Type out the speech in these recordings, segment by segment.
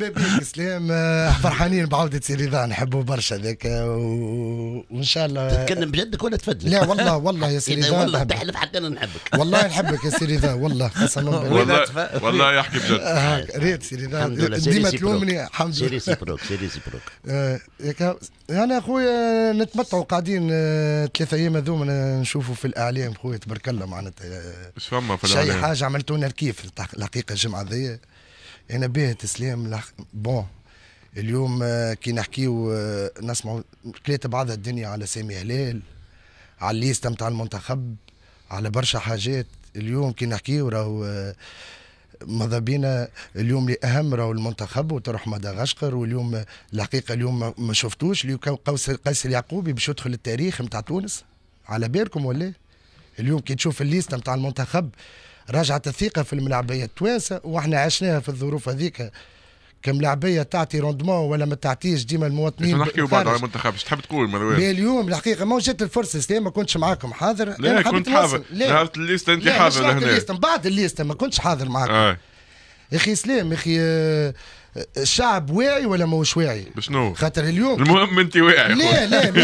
مرحبا بك سلام آه، فرحانين بعودة سيليفا نحبه برشا ذاك وان شاء الله تتكلم بجدك ولا تفدلك؟ لا والله والله يا سيليفا والله تحلف حتى انا نحبك والله نحبك يا سيليفا والله قسما بالله والله والله يحكي بجد آه، ريت سيليفا ديما تلومني الحمد لله سيري بروك سيري بروك آه، انا اخويا نتمتعوا قاعدين ثلاثة ايام هذوما نشوفوا في الاعلام خويا تبارك الله معناتها ايش فما في الاعلام شي حاجة عملتونا الكيف الحقيقة الجمعة ذي انا باه تسلام لح... بون اليوم آه، كي نحكيو آه، نسمعوا ثلاثه بعضها الدنيا على سامي هلال على الليسته نتاع المنتخب على برشا حاجات اليوم كي نحكيو راهو آه، ماذا بينا اليوم اللي اهم راهو المنتخب وتروح مدغشقر واليوم الحقيقه اليوم ما شفتوش اللي قيس اليعقوبي باش يدخل التاريخ نتاع تونس على بالكم ولا اليوم كي تشوف الليسته نتاع المنتخب رجعت الثقه في الملاعبيه التوانسه واحنا عشناها في الظروف هذيك كملاعبيه تعطي روندمون ولا ما تعطيش ديما المواطنين نحكيو بعد على المنتخب تحب تقول مروان اليوم الحقيقه ما جات الفرصه سلام ما كنتش معاكم حاضر لا كنت حاضر نهارت الليست انت حاضر الليست من بعد الليست ما كنتش حاضر معاكم آه. يا اخي سلام اخي الشعب آه، آه، واعي ولا ماهوش واعي؟ بشنو؟ خاطر اليوم المهم انت واعي لا لا ما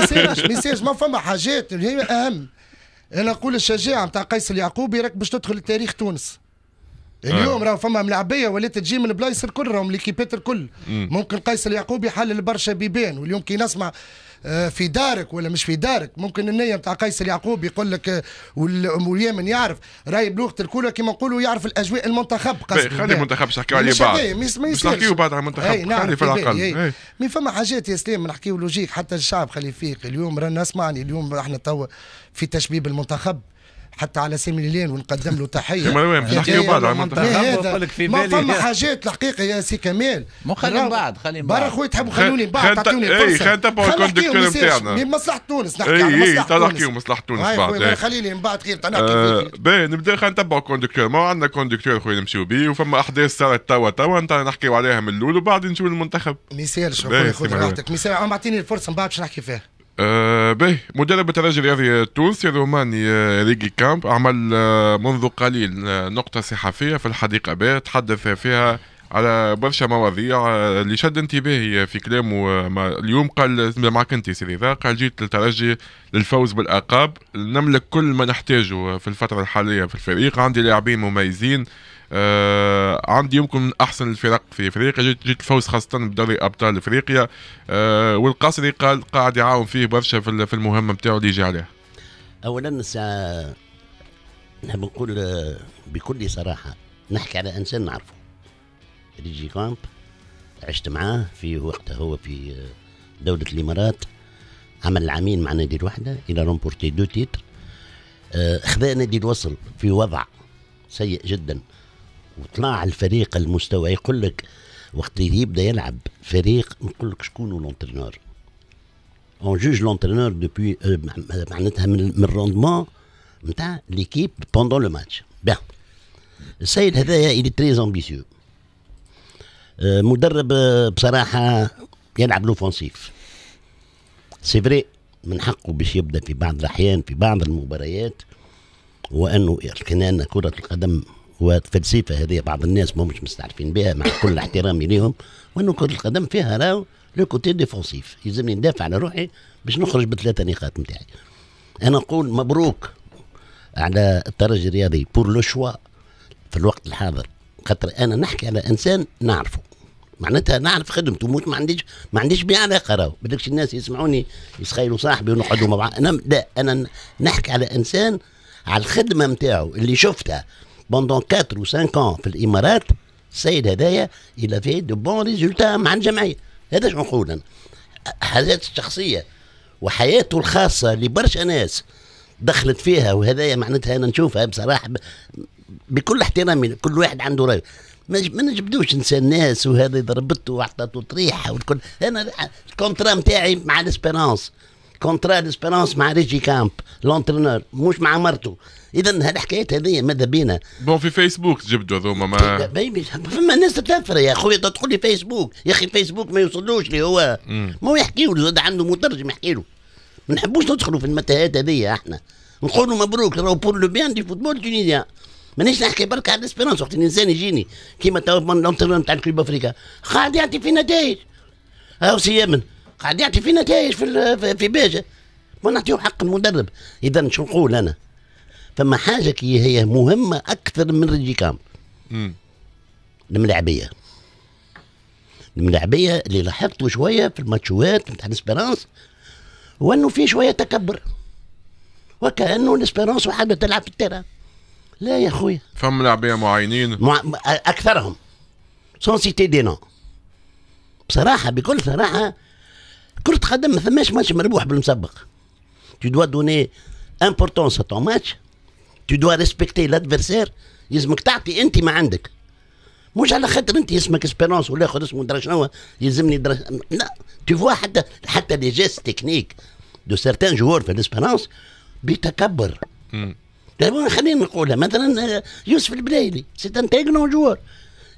يصيرش ما ما فما حاجات هي اهم انا نقول الشجاعه نتاع قيس اليعقوبي راك باش تدخل لتاريخ تونس اليوم راه فما ملعبيه ولات تجي من البلايص الكل راهم ليكيبات الكل ممكن قيس اليعقوبي حلل برشا بيبان واليوم كي نسمع آه، في دارك ولا مش في دارك ممكن النية نتاع قيس اليعقوب يقول لك آه، واليمن يعرف راي بلوغة الكولا كيما نقولوا يعرف الاجواء المنتخب قصدي إيه، خلي إيه. المنتخب باش نحكيو عليه بعض مش نحكيو بعض على المنتخب إيه، نعم، خلي في الاقل مي فما حاجات يا سلام نحكيو لوجيك حتى الشعب خلي فيك اليوم رانا اسمعني اليوم احنا توا في تشبيب المنتخب حتى على سامي ليلان ونقدم له تحيه نحكيو بعد ما فما حاجات الحقيقه يا سي كمال خلينا بعد خلينا بعد برا خويا تحبوا خلوني بعد تعطوني إيه، فرصه اي خلي تبعوا الكوندكتور نتاعنا من مصلحه تونس نحكي إيه، على إيه، مصلحه تونس اي مصلحه تونس بعد خليني من بعد خير تنحكي باهي نبدا خلي نتبعوا الكوندكتور ما عندنا كوندكتور خويا نمشيو به وفما احداث صارت توا توا نحكيو عليها من الاول وبعد نشوف المنتخب ما يسالش خويا خذ راحتك ما يسالش اعطيني الفرصه من بعد باش نحكي فيها به مدرب الترجي الرياضي التونسي الروماني ريجي كامب عمل منذ قليل نقطة صحفية في الحديقة به تحدث فيها على برشا مواضيع اللي شد انتباهي في كلامه اليوم قال معك انت سيدي ذا قال جيت للترجي للفوز بالالقاب نملك كل ما نحتاجه في الفتره الحاليه في الفريق عندي لاعبين مميزين عندي يمكن من احسن الفرق في افريقيا جيت, جيت الفوز خاصه بدوري ابطال افريقيا أه والقصري قاعد يعاون فيه برشا في المهمه نتاعو اللي يجي عليها اولا الساعه نحب نقول آه، بكل صراحه نحكي على انسان نعرفه ريجي كامب عشت معاه في وقتها هو في آه، دوله الامارات عمل عامين مع نادي الوحده الى رومبورتي دو تيتر خذا نادي الوصل في وضع سيء جدا وطلع الفريق المستوى يقول لك وقت اللي يبدا يلعب فريق نقول لك شكون لونترينور اون جوج لونترينور دوبوي معناتها من الروندمون نتاع ليكيب بوندون لو ماتش بيان السيد هذايا الي تري امبيسيو مدرب euh، بصراحه يلعب لوفونسيف سي فري من حقه باش يبدا في بعض الاحيان في بعض المباريات وانه كان كره القدم وفلسفه هذه بعض الناس ما مش مستعرفين بها مع كل احترامي ليهم وانه كره القدم فيها راهو لو كوتي ديفونسيف يلزمني ندافع على روحي باش نخرج بثلاثه نقاط نتاعي انا نقول مبروك على الترجي الرياضي بور لو شوا في الوقت الحاضر خاطر انا نحكي على انسان نعرفه معناتها نعرف خدمته موش ما عنديش ما عنديش بيه علاقه راهو بدكش الناس يسمعوني يسخيلوا صاحبي ونقعدوا مع بعض انا لا انا نحكي على انسان على الخدمه نتاعو اللي شفتها بوندون 4 و 5 ans في الامارات السيد هذايا الى في دو بون ريزولتا مع الجمعيه هذا شنو نقول انا حاجات الشخصيه وحياته الخاصه لبرشا ناس دخلت فيها وهذايا معناتها انا نشوفها بصراحه بكل احترامي كل واحد عنده راي ما نجبدوش انسان ناس وهذا ضربته وعطاته طريحه والكل انا الكونترا نتاعي مع ليسبيرونس كونترا ديسبيرونس مع ريجي كامب لونترينور مش مع مرته اذا هالحكايات هذه ماذا بينا بون في فيسبوك جبدوا هذوما ما بيبي فما ناس تتنفر يا خويا تدخل لي فيسبوك يا اخي فيسبوك ما يوصلوش لي هو ما يحكي له زاد عنده مترجم يحكي له ما نحبوش ندخلوا في المتاهات هذه احنا نقولوا مبروك راهو بور لو بيان دي فوتبول تونيزيان مانيش نحكي برك على الاسبيرونس وقت الانسان يجيني كيما تو من تاع الكلوب افريكا قاعد يعطي في نتائج هاو سي يمن قاعد يعطي في نتائج في في باجه ما نعطيو حق المدرب اذا شو نقول انا فما حاجه كي هي مهمه اكثر من كام الملاعبيه الملاعبيه اللي لاحظته شويه في الماتشوات نتاع الاسبيرانس هو انه في شويه تكبر وكانه الاسبيرانس وحده تلعب في التيران لا يا خويا فهم ملاعبيه معينين مع... اكثرهم سون سيتي دي نو بصراحه بكل صراحه كرة قدم ما ثماش ماتش مربوح بالمسبق تو دوا دوني امبورتونس تو ماتش تو دوا ريسبكتي لادفيرسير يلزمك تعطي انت ما عندك مش على خاطر انت اسمك اسبيرونس ولا اخر اسمه درا شنو يلزمني درا لا تو فوا حتى حتى لي جيست تكنيك دو سارتان جوور في الاسبيرونس بتكبر خلينا نقولها مثلا يوسف البلايلي سي ان تيغنون جوار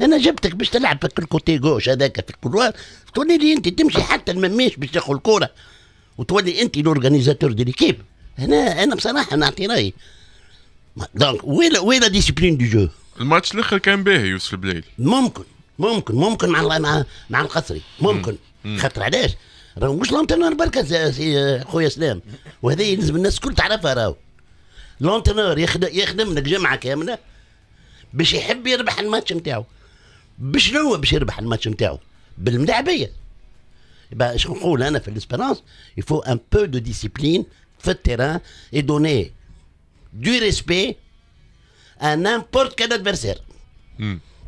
انا جبتك باش تلعب في الكوتي جوش هذاك في الكولوار تولي لي انت تمشي حتى المميش باش تاخذ الكوره وتولي انت لورغانيزاتور دي ليكيب هنا انا بصراحه نعطي رايي دونك وين وين ديسيبلين دو جو الماتش الاخر كان باهي يوسف البلايلي ممكن ممكن ممكن مع مع مع القصري ممكن خاطر علاش راهو مش لونترنور بركة خويا سلام وهذه لازم الناس الكل تعرفها راهو لونترنور يخدم لك جمعه كامله باش يحب يربح الماتش نتاعو باش هو باش يربح الماتش نتاعو بالملاعبيه يبقى اش نقول انا في الاسبيرانس يفو ان بو دو ديسيبلين في التيران اي دوني دو ريسبي ان امبورت كاد ادفيرسير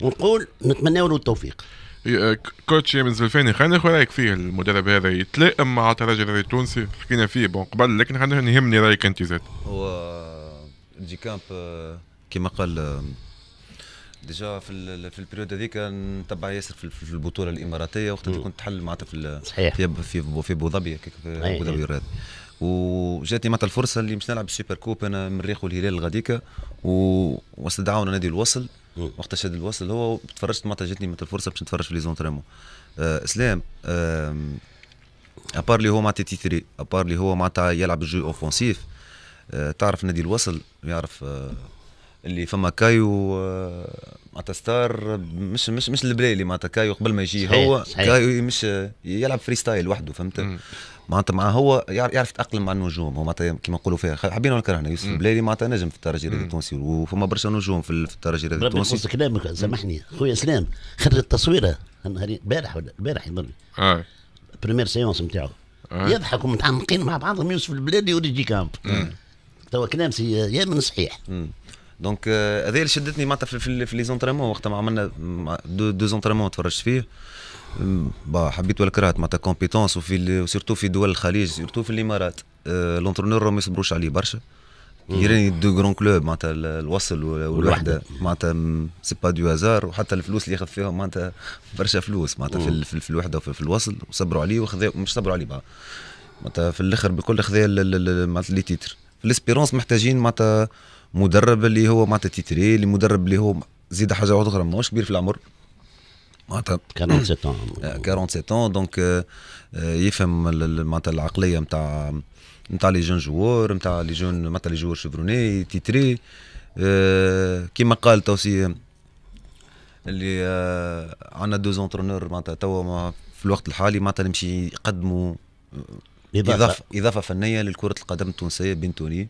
ونقول نتمناو له التوفيق. آه، كوتش من زلفاني خلينا ناخذ رايك فيه المدرب هذا يتلائم مع الترجي التونسي حكينا فيه بون قبل لكن خلينا يهمني رايك انت زاد. هو دي كامب آه، كما قال آه، ديجا في في البريود هذيك نتبع ياسر في البطوله الاماراتيه وقت اللي كنت تحل معناتها في صحيح في في في ابو ظبي إيه، ابو ظبي إيه. الرياض وجاتني معناتها الفرصه اللي باش نلعب السوبر كوب انا مريخ والهلال غاديكا واستدعونا نادي الوصل وقت شاد الوصل هو تفرجت معناتها جاتني معناتها الفرصه باش نتفرج في لي آه اسلام آه ابار اللي هو مع تي 3 ابار اللي هو معناتها يلعب الجو اوفونسيف آه تعرف نادي الوصل يعرف آه اللي فما كايو آه، معناتها ستار مش مش مش البلايلي معناتها كايو قبل ما يجي صحيح هو صحيح كايو مش آه، يلعب فري ستايل وحده فهمت معناتها مع هو يعرف يتاقلم مع النجوم هو معناتها كيما نقولوا فيها حابين ولا كرهنا يوسف البلايلي معناتها نجم في الترجي الرياضي التونسي وفما برشا نجوم في الترجي الرياضي التونسي ربي كلامك سامحني خويا اسلام خرج التصويره البارح ولا البارح يظن بريمير سيونس نتاعو آه. يضحك يضحكوا متعمقين مع بعضهم يوسف البلادي وريجي كامب توا كلام يا من صحيح مم. دونك euh, هذا اللي شدتني معناتها في, لي زونترينمون وقت ما عملنا دو, دو زونترينمون تفرجت فيه با حبيت ولا كرهت معناتها كومبيتونس وفي وسيرتو في دول الخليج سيرتو في الامارات لونترونور ما يصبروش عليه برشا يراني دو غران كلوب معناتها الوصل والوحده معناتها سي با دو هازار وحتى الفلوس اللي ياخذ فيهم معناتها برشا فلوس معناتها في, في, في الوحده وفي الوصل وصبروا عليه وخذا مش صبروا عليه معناتها في الاخر بكل خذا معناتها لي تيتر في الاسبيرونس محتاجين معناتها مدرب اللي هو معناتها تيتري اللي مدرب اللي هو زيد حاجه واحده اخرى ماهوش كبير في العمر معناتها 47 47 دونك يفهم معناتها العقليه نتاع نتاع لي جون جوار نتاع لي جون معناتها لي جوار شيفروني تيتري آه، كيما قال توسي اللي آه، عندنا دو زونترونور معناتها توا في الوقت الحالي معناتها نمشي يقدموا آه، اضافه اضافه فنيه لكره القدم التونسيه بين توني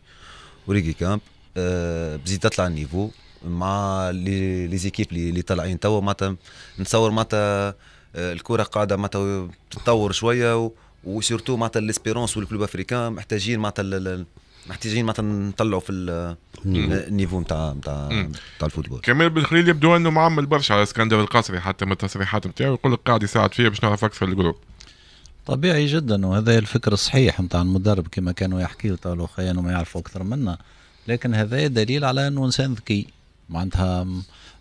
وريكي كامب آه، بزيد تطلع النيفو مع لي زيكيب اللي طالعين توا معناتها نتصور معناتها آه، الكره قاعده معناتها تتطور شويه وسورتو معناتها ليسبيرونس والكلوب افريكان محتاجين معناتها محتاجين معناتها نطلعوا في نعم. النيفو نتاع نتاع نتاع الفوتبول كمال بن خليل يبدو انه معمل برشا على اسكندر القصري حتى من التصريحات نتاعو يقول لك قاعد يساعد فيا باش نعرف اكثر الجروب طبيعي جدا وهذا الفكر الصحيح نتاع المدرب كما كانوا يحكيوا تاع لو ما يعرفوا اكثر منا لكن هذا دليل على انه انسان ذكي معناتها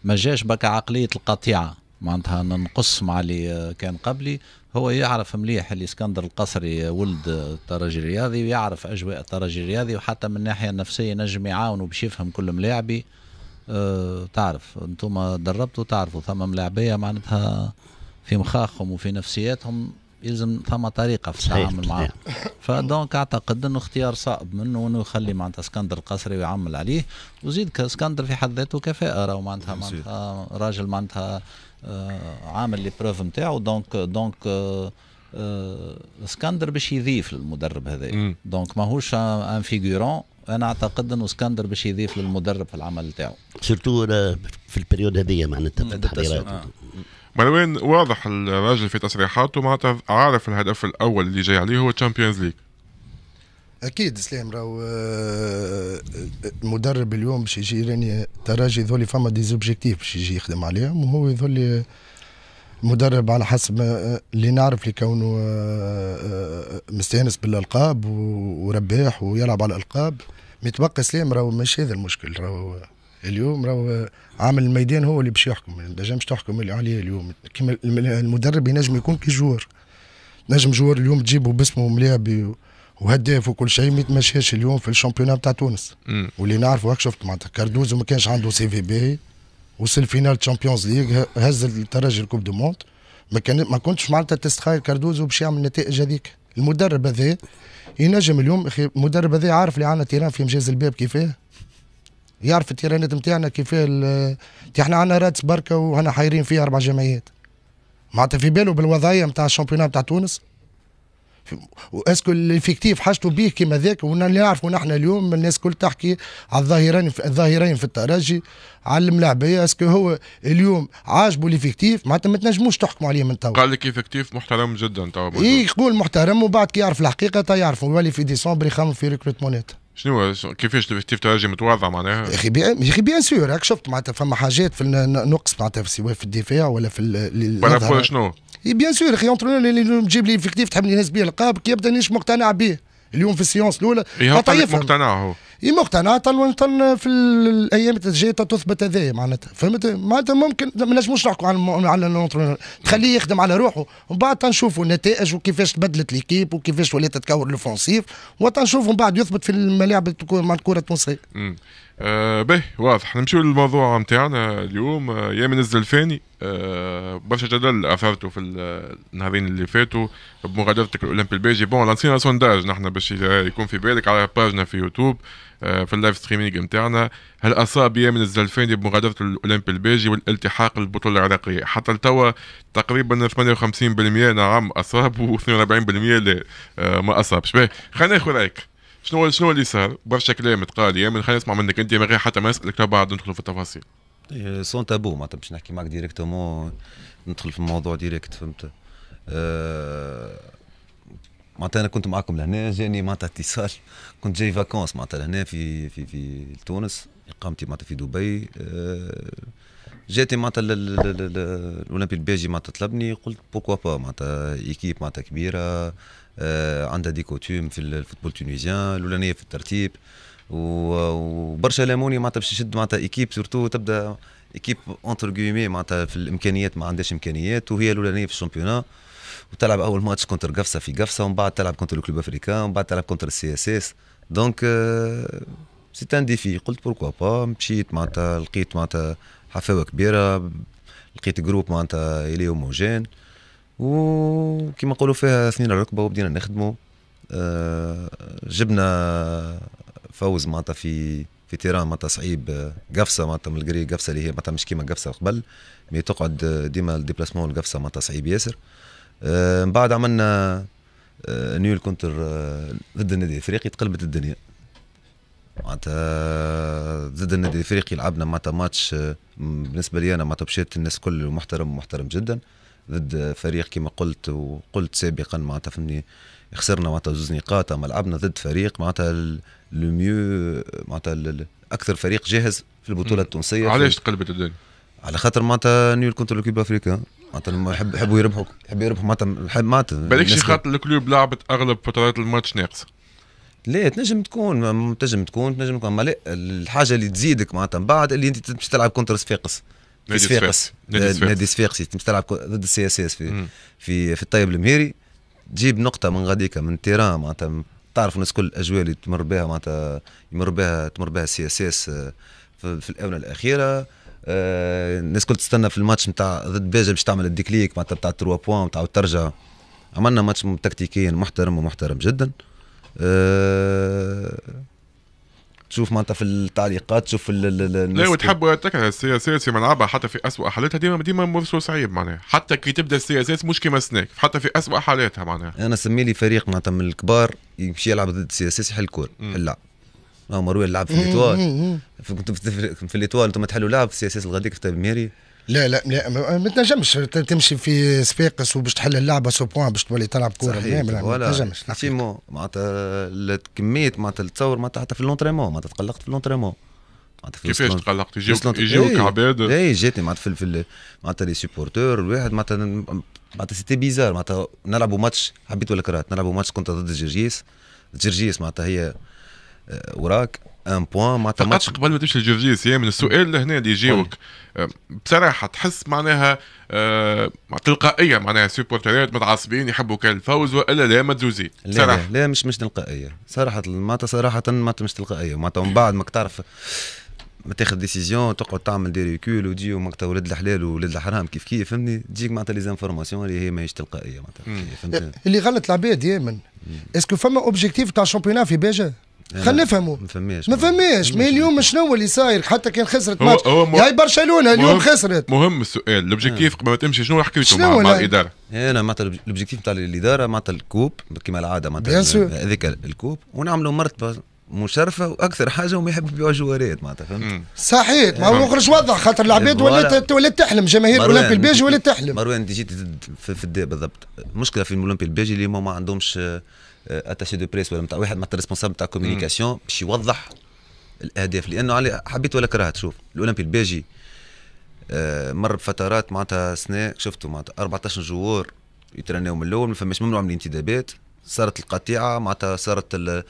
ما جاش بك عقليه القطيعه معناتها ننقص مع اللي كان قبلي هو يعرف مليح اللي اسكندر القصري ولد الترجي الرياضي ويعرف اجواء الترجي الرياضي وحتى من الناحيه النفسيه نجم يعاونه باش يفهم كل ملاعبي أه تعرف انتم دربتوا تعرفوا ثم ملاعبيه معناتها في مخاخهم وفي نفسياتهم يلزم ثم طريقه في التعامل معاه فدونك اعتقد انه اختيار صعب منه انه يخلي معناتها اسكندر القصري ويعمل عليه وزيد اسكندر في حد ذاته كفاءه راهو معناتها معناتها راجل معناتها آه، عامل لي بروف نتاعو دونك دونك آه، آه، اسكندر باش يضيف للمدرب هذا دونك ماهوش ان فيغورون انا اعتقد انه اسكندر باش يضيف للمدرب في العمل نتاعو سيرتو في البريود هذه معناتها في التحضيرات مروان واضح الراجل في تصريحاته معناتها عارف الهدف الاول اللي جاي عليه هو تشامبيونز ليج اكيد سلام راهو آه، المدرب اليوم باش يجي راني تراجي ذولي فما دي زوبجيكتيف باش يجي يخدم عليهم وهو يظل مدرب على حسب آه، اللي نعرف اللي كونه آه، مستانس بالالقاب ورباح ويلعب على الالقاب متبقى سلام راهو مش هذا المشكل راهو اليوم راهو عامل الميدان هو اللي باش يحكم ما تنجمش تحكم عليه اليوم كيما المدرب ينجم يكون كي جوار نجم جوار اليوم تجيبه باسمه ملاعب وهداف وكل شيء ما يتمشاش اليوم في الشامبيونات تاع تونس واللي نعرفه هاك شفت معناتها كاردوزو ما كانش عنده سي في باهي وصل فينال تشامبيونز ليغ هز الترجي الكوب دو موند ما كان ما كنتش معناتها تستخيل كاردوزو باش يعمل النتائج هذيك المدرب هذا ينجم اليوم اخي المدرب هذا عارف اللي عندنا تيران في مجاز الباب كيفاه يعرف التيرانات نتاعنا كيفاه احنا عندنا راتس بركه وهنا حايرين فيه اربع جمعيات معناتها في باله بالوضعيه نتاع الشامبيونات نتاع تونس واسكو الافكتيف حاجته بيه كيما ذاك واللي نعرفوا نحن اليوم الناس كل تحكي على الظاهرين في الظاهرين في الترجي على الملاعبيه اسكو هو اليوم عاجبه الافكتيف معناتها ما تنجموش تحكموا عليه من توا قال لك افكتيف محترم جدا توا اي يقول محترم وبعد كي يعرف الحقيقه تا يعرفوا يولي في ديسمبر يخمم في ريكروتمونات شنو كيفاش كيف تهاجم متواضع معناها؟ يا اخي بيان يا اخي بيان سور راك شفت معناتها فما حاجات في النقص معناتها سواء في الدفاع ولا في بارابور شنو؟ بيان سور اخي اونترونور اللي تجيب لي افكتيف تحب لي ناس بيه القاب كي يبدا مانيش مقتنع به اليوم في السيونس الاولى طيب مقتنع هو اي مقتنع طن طن في الايام الجايه تثبت هذا معناتها فهمت معناتها ممكن ما نجموش نحكوا على على تخليه يخدم على روحه ومن بعد تنشوفوا النتائج وكيفاش تبدلت ليكيب وكيفاش ولات تكور لوفونسيف وتنشوفوا من بعد يثبت في الملاعب مع الكره التونسيه آه باهي واضح نمشيو للموضوع نتاعنا اليوم آه يا الزلفاني آه برشا جدل اثرته في النهارين اللي فاتوا بمغادرتك الاولمبي البيجي بون لانسينا سونداج نحن باش يكون في بالك على باجنا في يوتيوب آه في اللايف ستريمينغ نتاعنا هل اصاب يا الزلفاني الفاني بمغادرته الاولمبي البيجي والالتحاق بالبطوله العراقيه حتى لتوا تقريبا 58% نعم اصاب و42% لا آه ما اصابش باهي خلينا ناخذ رايك شنو شنو اللي صار؟ برشا كلام تقال يا من خلينا نسمع منك انت من غير حتى ما نسالك بعد ندخلوا في التفاصيل. سون إيه، تابو معناتها باش نحكي معك ديريكتومون ندخل في الموضوع ديريكت فهمت أه... معناتها انا كنت معاكم لهنا جاني معناتها اتصال كنت جاي فاكونس معناتها لهنا في في في تونس اقامتي معناتها في دبي أه... جاتي معناتها الاولمبي البيجي معناتها طلبني قلت بوكوا با معناتها ايكيب معناتها كبيره آه عندها دي كوتيم في الفوتبول التونيزيان الاولانيه في الترتيب وبرشا لاموني معناتها باش تشد معناتها ايكيب سورتو تبدا ايكيب اونتر كيمي معناتها في الامكانيات ما عندهاش امكانيات وهي الاولانيه في الشامبيونا وتلعب اول ماتش كونتر قفصه في قفصه ومن بعد تلعب كونتر الكلوب افريكان ومن بعد تلعب كونتر السي اس اس دونك آه ان ديفي قلت بوركوا با مشيت معناتها لقيت معناتها حفاوه كبيره لقيت جروب معناتها الي موجان وكيما نقولوا فيها اثنين الركبه وبدينا نخدموا آه، جبنا فوز معناتها في في تيران معناتها صعيب قفصه معناتها من القري قفصه اللي هي معناتها مش كيما قفصه قبل مي تقعد ديما الديبلاسمون القفصه معناتها صعيب ياسر آه، من بعد عملنا آه، نيول كونتر ضد النادي الافريقي تقلبت الدنيا معناتها ضد النادي الافريقي لعبنا معناتها ماتش بالنسبه لي انا معناتها مشيت الناس كل محترم محترم جدا ضد فريق كما قلت وقلت سابقا معناتها فهمني خسرنا معناتها زوز نقاط اما لعبنا ضد فريق معناتها لو ميو معناتها اكثر فريق جاهز في البطوله التونسيه علاش تقلبت الدنيا؟ على خاطر معناتها نيول كونتر الكوب افريكا معناتها يحبوا يربحوا يحبوا يربحوا معناتها معناتها بالك شي خاطر الكلوب لعبت اغلب فترات الماتش ناقصه لا تنجم تكون تنجم تكون تنجم تكون لا الحاجه اللي تزيدك معناتها من بعد اللي انت تمشي تلعب كونتر صفاقس نادي صفاقس نادي صفاقس تمشي تلعب ضد السي اس اس في في في الطيب المهيري تجيب نقطه من غاديكا من تيران معناتها تعرف الناس كل الاجواء اللي تمر بها معناتها يمر بها تمر بها السي اس اس آه، في الاونه الاخيره آه، الناس كل تستنى في الماتش نتاع ضد باجا باش تعمل الديكليك معناتها نتاع 3 بوان تعاود ترجع عملنا ماتش تكتيكيا محترم ومحترم جدا أه تشوف معناتها في التعليقات تشوف ال لا وتحب تكره السياسات في ملعبها حتى في أسوأ حالاتها ديما ديما مرسو صعيب معناها حتى كي تبدا السياسات مش كيما سناك حتى في أسوأ حالاتها معناها انا سمي لي فريق معناتها من الكبار يمشي يلعب ضد السياسات يحل الكور يحل لعب ما مروي لعب في ليتوال كنت في ليتوال انتم تحلوا لعب في السياسات الغديك في ميري لا لا لا ما تنجمش تمشي في سباقس وباش تحل اللعبه سو بوان باش تولي تلعب كوره ما تنجمش فيمون معناتها كميه معناتها تصور معناتها حتى في اللونتريمون معناتها تقلقت في اللونتريمون كيفاش تقلقت يجيوك يجيوك إيه، عباد اي جاتني معناتها في معناتها لي سيبورتور الواحد معناتها معناتها سيتي بيزار معناتها نلعبوا ماتش حبيت ولا كرهت نلعبوا ماتش كنت ضد جرجيس جرجيس معناتها هي آه، وراك ان بوان معناتها ماتش قبل ما تمشي للجورجيه سي من السؤال لهنا اللي يجاوبك بصراحه تحس معناها أه تلقائيه معناها سوبورتيرات متعصبين يحبوا كان الفوز والا لا مدزوزين صراحه لا, لا مش مش تلقائيه صراحه معناتها صراحه معناتها مش تلقائيه معناتها من بعد ماك تعرف ما تاخذ ديسيزيون تقعد تعمل دي ريكول وتجي معناتها ولاد الحلال ولاد الحرام كيف كيف فهمني تجيك معناتها لي زانفورماسيون اللي هي ماهيش تلقائيه معناتها إيه، اللي غلط العباد يا من اسكو فما اوبجيكتيف تاع الشامبيونان في باجه خلينا نفهموا ما فماش ما فماش ما اليوم شنو اللي صاير حتى كان خسرت ماتش هاي برشلونه اليوم خسرت مهم السؤال الاوبجيكتيف آه. قبل ما تمشي شنو حكيت مع, مع الاداره؟ انا معناتها الاوبجيكتيف نتاع الاداره معناتها الكوب كما العاده معناتها هذاك الكوب ونعملوا مرتبه مشرفه واكثر حاجه وما يحبوا يبيعوا جوارات معناتها فهمت صحيح ما هو مخرج واضح خاطر العباد ولات ولات تحلم جماهير اولمبي البيجي ولات تحلم مروان انت جيت في الدي بالضبط المشكله في الاولمبي البيجي اللي ما عندهمش اتاشي دو بريس ولا نتاع واحد معناتها ريسبونسابل تاع كوميونيكاسيون باش يوضح الاهداف لانه علي حبيت ولا كرهت شوف الاولمبي الباجي آه، مر بفترات معناتها سنه شفتوا معناتها 14 جوار يترناو من الاول ما فماش ممنوع من الانتدابات صارت القطيعه معناتها صارت آه،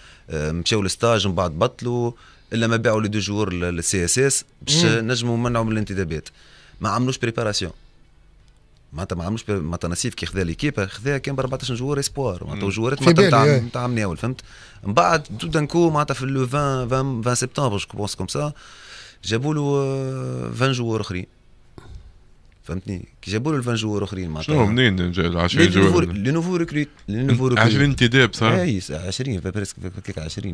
مشاو للستاج من بعد بطلوا الا ما باعوا لي دو جوار للسي اس اس باش نجموا منعوا من الانتدابات ما عملوش بريباراسيون معناتها ما عملش معناتها نسيف كي خذا ليكيب خذاها كان ب 14 جوار اسبوار معناتها جوارات معناتها نتاع إيه. مناول فهمت من بعد تو دانكو معناتها في لو 20 20 سبتمبر جو بونس كوم سا جابوا له 20 آه، جوار اخرين فهمتني كي جابوا له 20 جوار اخرين معناتها شنو منين جا 20 جوار لي نوفو ريكروت لي نوفو ريكروت 20 دي بصح اي 20 بريسك 20